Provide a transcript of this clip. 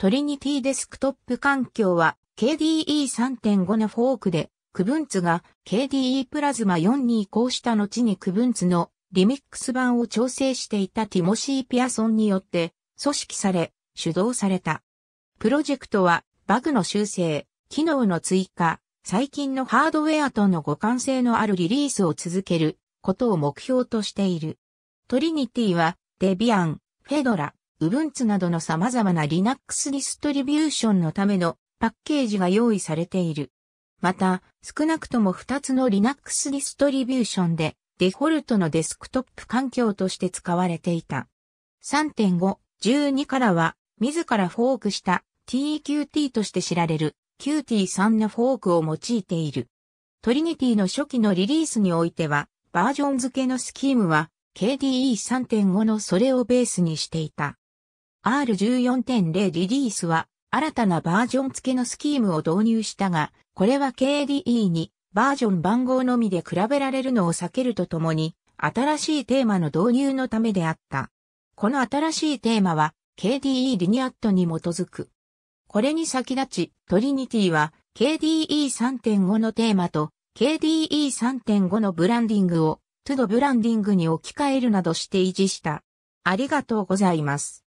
トリニティデスクトップ環境は KDE3.5 のフォークで区分図が KDE プラズマ4に移行した後に区分図のリミックス版を調整していたティモシー・ピアソンによって組織され、主導された。プロジェクトはバグの修正、機能の追加、最近のハードウェアとの互換性のあるリリースを続けることを目標としている。トリニティはデビアン、フェドラ、Ubuntu などの様々な Linux ディストリビューションのためのパッケージが用意されている。また、少なくとも2つの Linux ディストリビューションでデフォルトのデスクトップ環境として使われていた。3.5、12からは、自らフォークした TQT として知られる QT3 のフォークを用いている。トリニティの初期のリリースにおいては、バージョン付けのスキームは KDE3.5 のそれをベースにしていた。R14.0 リリースは新たなバージョン付けのスキームを導入したが、これは KDE にバージョン番号のみで比べられるのを避けるとともに、新しいテーマの導入のためであった。この新しいテーマは KDE リニアットに基づく。これに先立ち、トリニティは KDE3.5 のテーマと KDE3.5 のブランディングをトゥドブランディングに置き換えるなどして維持した。ありがとうございます。